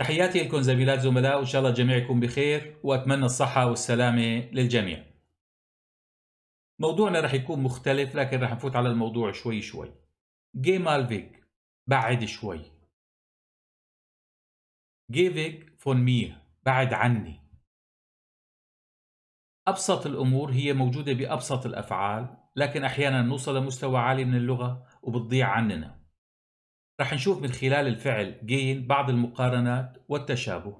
تحياتي لكم زميلات زملاء وإن شاء الله جميعكم بخير وأتمنى الصحة والسلامة للجميع موضوعنا رح يكون مختلف لكن رح نفوت على الموضوع شوي شوي جيمال فيك بعد شوي جيفيك فون مير بعد عني أبسط الأمور هي موجودة بأبسط الأفعال لكن أحيانا نوصل لمستوى عالي من اللغة وبتضيع عننا رح نشوف من خلال الفعل جين بعض المقارنات والتشابه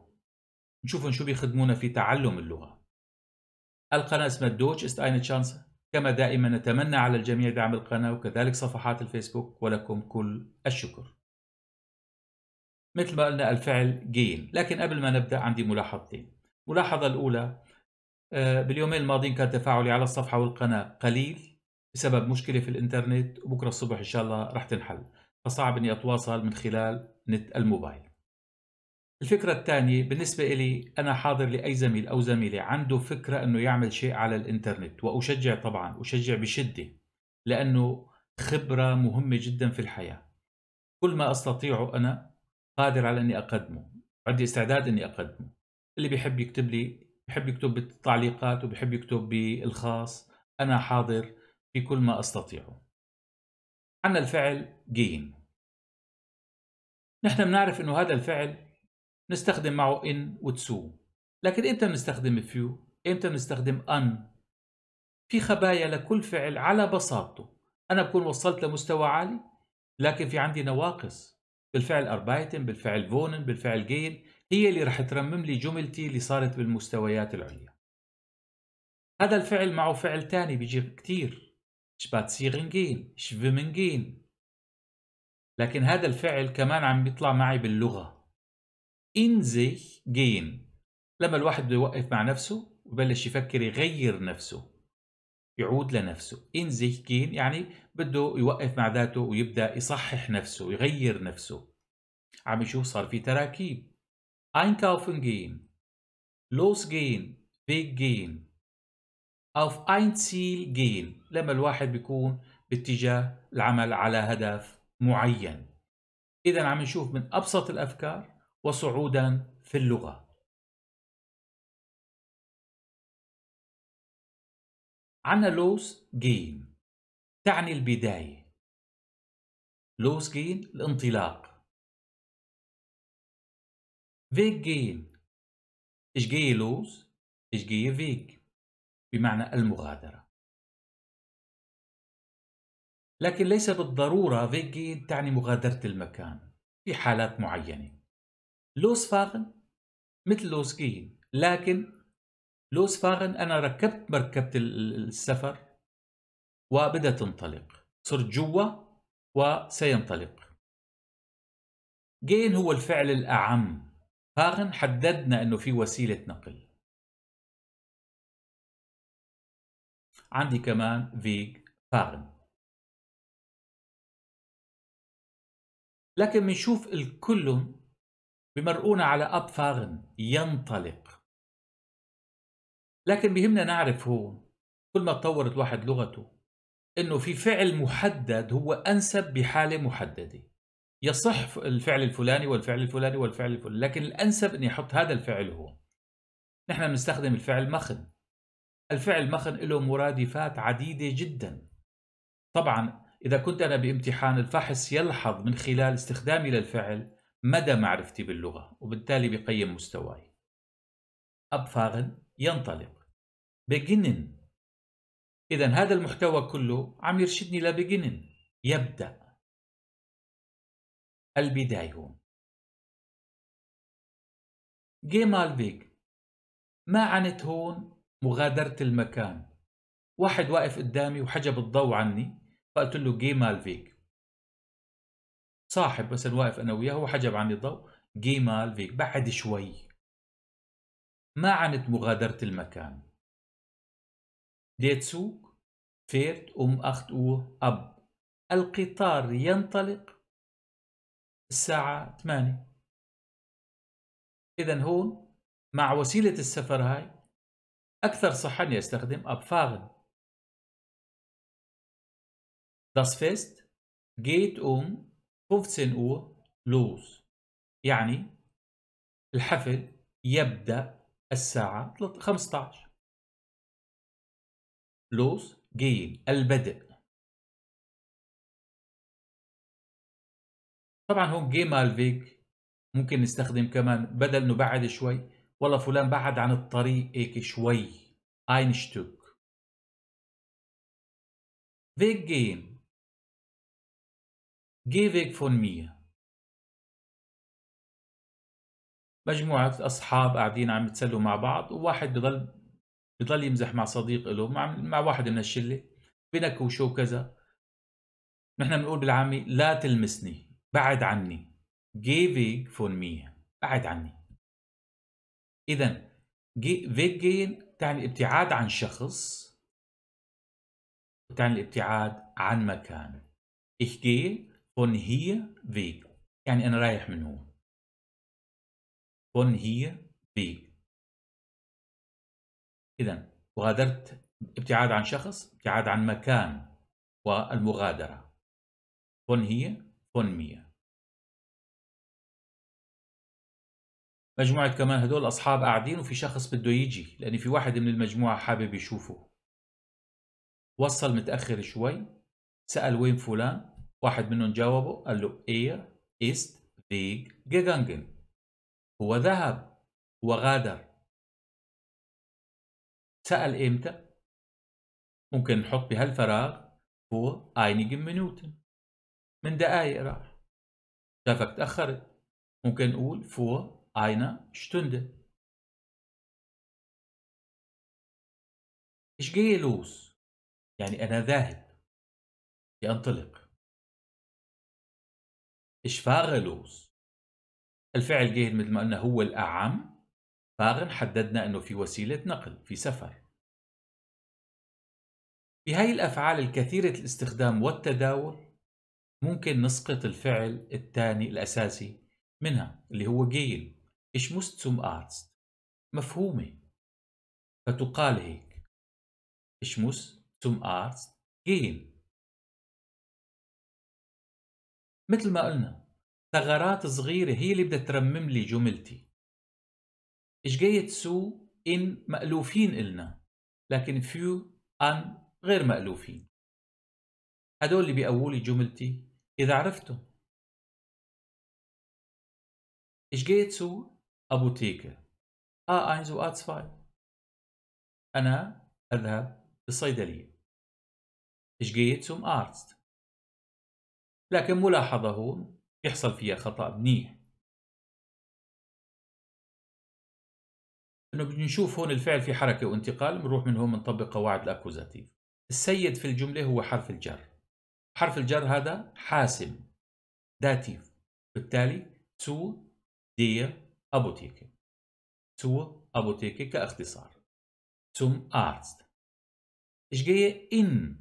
نشوفهم شو بيخدمونا في تعلم اللغة القناة اسمها دوتش است اين تشانس كما دائما نتمنى على الجميع دعم القناة وكذلك صفحات الفيسبوك ولكم كل الشكر مثل ما قلنا الفعل جين لكن قبل ما نبدأ عندي ملاحظتين الملاحظة الأولى آه، باليومين الماضيين كان تفاعلي على الصفحة والقناة قليل بسبب مشكلة في الإنترنت وبكرة الصبح إن شاء الله رح تنحل فصعب اني اتواصل من خلال نت الموبايل الفكرة الثانية بالنسبة إلي أنا حاضر لأي زميل أو زميلة عنده فكرة أنه يعمل شيء على الإنترنت وأشجع طبعا أشجع بشدة لأنه خبرة مهمة جدا في الحياة كل ما أستطيعه أنا قادر على أني أقدمه عندي استعداد أني أقدمه اللي بيحب يكتب لي بيحب يكتب بالتعليقات وبيحب يكتب بالخاص أنا حاضر في كل ما أستطيعه عندنا الفعل جيم نحن بنعرف انه هذا الفعل نستخدم معه ان وتسو لكن امتى بنستخدم فيو امتى بنستخدم ان في خبايا لكل فعل على بساطته انا بكون وصلت لمستوى عالي لكن في عندي نواقص بالفعل اربايتن بالفعل فونن بالفعل جين هي اللي رح ترمم لي جملتي اللي صارت بالمستويات العليا هذا الفعل معه فعل تاني بيجي كتير شباتسيرن جين شفمن جين لكن هذا الفعل كمان عم بيطلع معي باللغة in sich gehen لما الواحد بده يوقف مع نفسه وبلش يفكر يغير نفسه يعود لنفسه in sich gehen يعني بده يوقف مع ذاته ويبدأ يصحح نفسه يغير نفسه عم يشوف صار في تراكيب einkaufen gehen losgehen جين auf ein Ziel gehen لما الواحد بيكون باتجاه العمل على هدف معين إذا عم نشوف من أبسط الأفكار وصعودا في اللغة عنا لوس جين تعني البداية لوس جين الانطلاق فيج جين إيش جي لوس إيش جي فيج بمعنى المغادرة لكن ليس بالضرورة فيجي تعني مغادرة المكان في حالات معينة لوس فاغن مثل جين لكن لوس فاغن أنا ركبت مركبة السفر وبدها تنطلق صرت جوا وسينطلق جين هو الفعل الأعم فاغن حددنا أنه في وسيلة نقل عندي كمان فيج فارن لكن بنشوف الكل بمرقونا على اب فارن ينطلق لكن بهمنا نعرف هون كل ما تطورت واحد لغته انه في فعل محدد هو انسب بحاله محدده يصح الفعل الفلاني والفعل الفلاني والفعل الفلاني لكن الانسب اني احط هذا الفعل هون نحن بنستخدم الفعل مخن الفعل مخن له مرادفات عديدة جدا طبعا إذا كنت أنا بامتحان الفحص يلحظ من خلال استخدامي للفعل مدى معرفتي باللغة وبالتالي بقيم مستواي أبفاغن ينطلق بيجنن إذا هذا المحتوى كله عم يرشدني لبيجنن يبدأ البداية هون جيمال فيج ما عنت هون مغادرة المكان واحد واقف قدامي وحجب الضوء عني فقلت له جي مالفيك صاحب مثلا واقف انا وياه هو حجب عني الضوء جي مالفيك بعد شوي ما عنت مغادرة المكان سوق فيرت ام اخت او اب القطار ينطلق الساعة 8 إذا هون مع وسيلة السفر هاي أكثر صحة يستخدم أبفاغن Das Fest geht um 15 Uhr los. يعني الحفل يبدأ الساعة 15 لوز gehen البدء طبعا هون جيمال فيك ممكن نستخدم كمان بدل نبعد شوي والله فلان بعد عن الطريق هيك شوي اينشتوك فيك جيم جيفيك فون von مجموعة أصحاب قاعدين عم يتسلوا مع بعض وواحد بضل بضل يمزح مع صديق له مع مع واحد من الشلة بنكو شو كذا نحن بنقول بالعامي لا تلمسني بعد عني جيفيك فون von بعد عني إذا فيج جين تعني الابتعاد عن شخص وتعني الابتعاد عن مكان Ich gehe von hier weg يعني أنا رايح من هون von hier weg إذا وغادرت ابتعاد عن شخص ابتعاد عن مكان والمغادرة von hier von mir مجموعه كمان هدول اصحاب قاعدين وفي شخص بده يجي لان في واحد من المجموعه حابب يشوفه وصل متاخر شوي سال وين فلان واحد منهم جاوبه قال له اير ايست فيج جيجانجن هو ذهب وغادر سأل إمتى؟ ممكن نحط بهالفراغ هو اينيج منوتن من دقايق راح شافك تأخرت ممكن نقول فور eine Stunde. ايش جاي los. يعني انا ذاهب ينطلق ايش fahre los. الفعل جاي مثل ما قلنا هو الاعم فاغن حددنا انه في وسيله نقل في سفر بهاي الافعال الكثيره الاستخدام والتداول ممكن نسقط الفعل الثاني الاساسي منها اللي هو جيل إيش muss zum Arzt. مفهومة فتقال هيك إيش muss zum Arzt gehen. مثل ما قلنا ثغرات صغيرة هي اللي بدها ترمم لي جملتي إيش جاي سو إن مألوفين إلنا لكن فيو أن غير مألوفين هدول اللي بيقولي جملتي إذا عرفتهم إيش جاي سو أبوتيكة A1 و A2 أنا أذهب للصيدلية سوم أرتست لكن ملاحظة هون يحصل فيها خطأ منيح انه بنشوف هون الفعل في حركه وانتقال بنروح من هون بنطبق قواعد الاكوزاتيف السيد في الجمله هو حرف الجر حرف الجر هذا حاسم داتيف بالتالي تو دير أبوتيكة تو Apotheke كاختصار zum أرست إيش جاية إن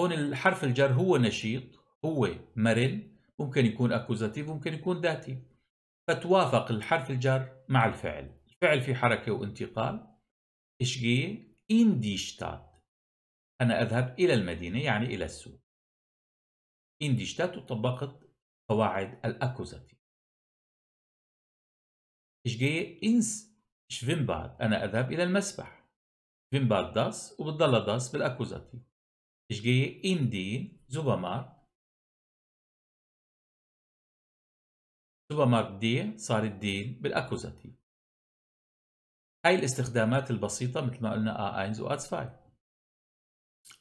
هون الحرف الجر هو نشيط هو مرن ممكن يكون أكوزاتيف ممكن يكون ذاتي فتوافق الحرف الجر مع الفعل الفعل في حركة وانتقال إيش جاية إن دي شتات أنا أذهب إلى المدينة يعني إلى السوق إن دي شتات وطبقت قواعد الأكوزاتيف إيش جاي إنس شفينبار أنا أذهب إلى المسبح شفينبار داس وبتضل داس بالأكوزاتي إيش جاي إن دين زوبامار زوبامار دي صار الدين بالأكوزاتي هاي الاستخدامات البسيطة مثل ما قلنا آ أينز وآتس فاي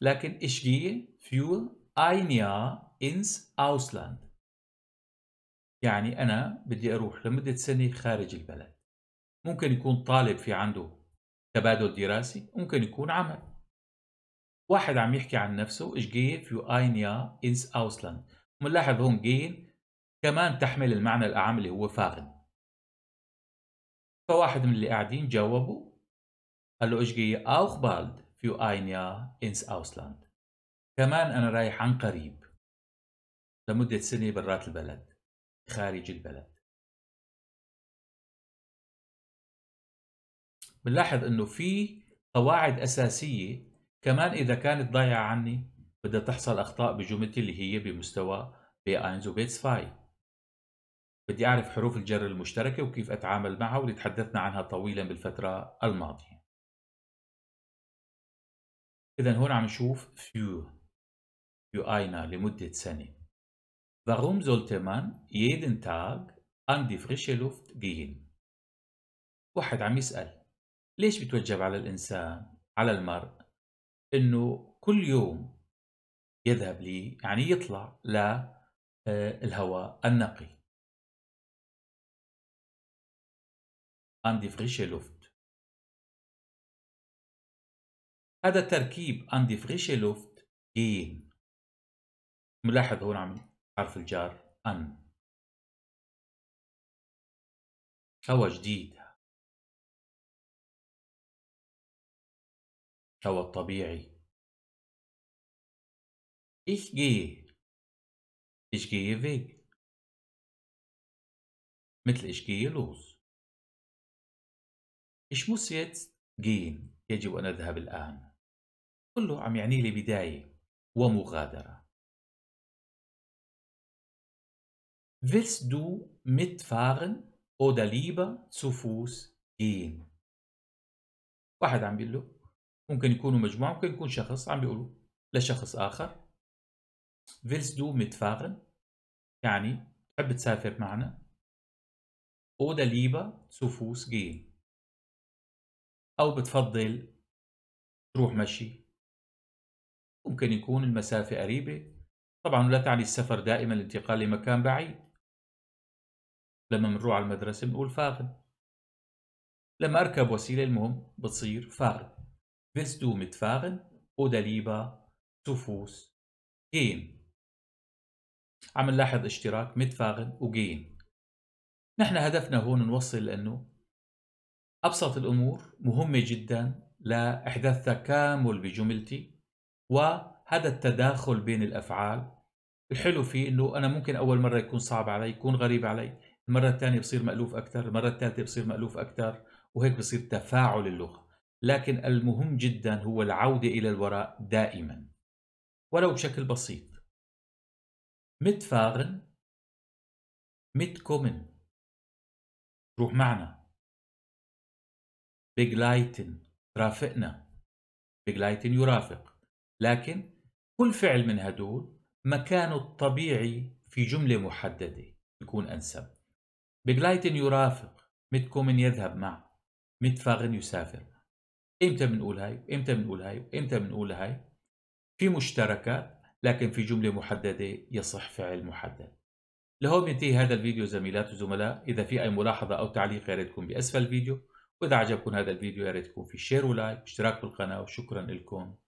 لكن إيش جاي فيول أينيا إنس أوسلاند يعني أنا بدي أروح لمدة سنة خارج البلد ممكن يكون طالب في عنده تبادل دراسي ممكن يكون عمل واحد عم يحكي عن نفسه إيش جي في آينيا إنس أوسلاند ملاحظ هون جين كمان تحمل المعنى الأعم اللي هو فاغن فواحد من اللي قاعدين جاوبوا قال له إيش جي أوخ بالد في آينيا إنس أوسلاند كمان أنا رايح عن قريب لمدة سنة برات البلد خارج البلد بنلاحظ انه في قواعد اساسيه كمان اذا كانت ضايعه عني بدها تحصل اخطاء بجملتي اللي هي بمستوى بي اينز وبيتس فاي بدي اعرف حروف الجر المشتركه وكيف اتعامل معها واللي تحدثنا عنها طويلا بالفتره الماضيه اذا هون عم نشوف فيو يو اينا لمده سنه Warum sollte man jeden Tag an die frische Luft gehen? واحد عم يسأل ليش بتوجب على الإنسان على المرء إنه كل يوم يذهب لي يعني يطلع للهواء النقي an die frische Luft هذا التركيب an die frische Luft gehen ملاحظ هون عم حرف الجار أن كوا جديد كوا الطبيعي إيش جي إيش جي فيك مثل إيش جي لوز إيش موس جين يجب أن أذهب الآن كله عم يعني لي بداية ومغادرة Willst du mitfahren oder lieber zu Fuß gehen? واحد عم بيقول له ممكن يكونوا مجموعة ممكن يكون شخص عم بيقولوا لشخص آخر Willst du mitfahren يعني تحب تسافر معنا oder lieber zu Fuß gehen أو بتفضل تروح مشي ممكن يكون المسافة قريبة طبعا لا تعني السفر دائما الانتقال لمكان بعيد لما بنروح على المدرسة بنقول فاقد لما أركب وسيلة المهم بتصير فاقد بس du mit fahren oder lieber عم نلاحظ اشتراك mit fahren وgehen نحن هدفنا هون نوصل لأنه أبسط الأمور مهمة جدا لإحداث تكامل بجملتي وهذا التداخل بين الأفعال الحلو فيه أنه أنا ممكن أول مرة يكون صعب علي يكون غريب علي المرة الثانية بصير مألوف أكثر المرة الثالثة بصير مألوف أكثر وهيك بصير تفاعل اللغة لكن المهم جدا هو العودة إلى الوراء دائما ولو بشكل بسيط متفاغن كومن روح معنا لايتن رافقنا لايتن يرافق لكن كل فعل من هدول مكانه الطبيعي في جملة محددة يكون أنسب بجلايتن يرافق متكومن يذهب معه متفاغن يسافر امتى بنقول هاي امتى بنقول هاي امتى بنقول هاي في مشتركات لكن في جمله محدده يصح فعل محدد لهون ينتهي هذا الفيديو زميلات وزملاء إذا في أي ملاحظة أو تعليق يا ريت بأسفل الفيديو وإذا عجبكم هذا الفيديو يا ريت في شير ولايك واشتراك بالقناة وشكرا لكم